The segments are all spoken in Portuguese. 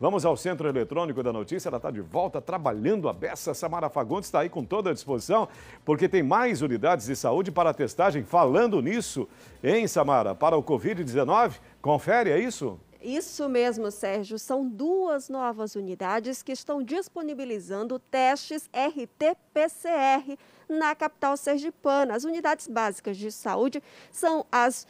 Vamos ao Centro Eletrônico da Notícia. Ela está de volta trabalhando a beça. Samara Fagundes está aí com toda a disposição, porque tem mais unidades de saúde para testagem. Falando nisso, hein, Samara? Para o Covid-19, confere, é isso? Isso mesmo, Sérgio. São duas novas unidades que estão disponibilizando testes RT-PCR na capital sergipana. As unidades básicas de saúde são as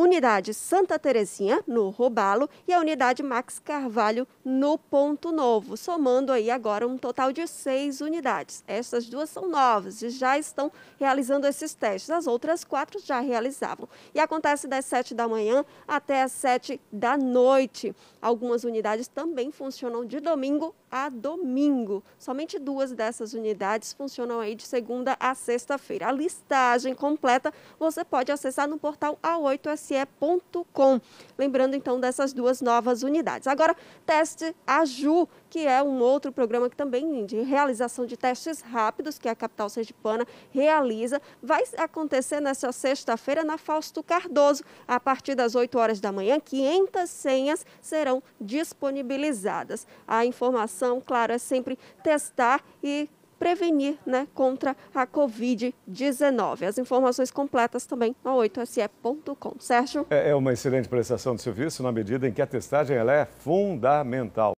Unidade Santa Terezinha, no Robalo, e a unidade Max Carvalho, no Ponto Novo, somando aí agora um total de seis unidades. Essas duas são novas e já estão realizando esses testes. As outras quatro já realizavam. E acontece das sete da manhã até as sete da noite. Algumas unidades também funcionam de domingo a domingo. Somente duas dessas unidades funcionam aí de segunda a sexta-feira. A listagem completa você pode acessar no portal A8S TSE.com. Lembrando então dessas duas novas unidades. Agora, teste AJU, que é um outro programa que também de realização de testes rápidos que a capital sergipana realiza, vai acontecer nesta sexta-feira na Fausto Cardoso, a partir das 8 horas da manhã. 500 senhas serão disponibilizadas. A informação, claro, é sempre testar e prevenir né, contra a Covid-19. As informações completas também no 8se.com. Sérgio? É, é uma excelente prestação de serviço na medida em que a testagem ela é fundamental.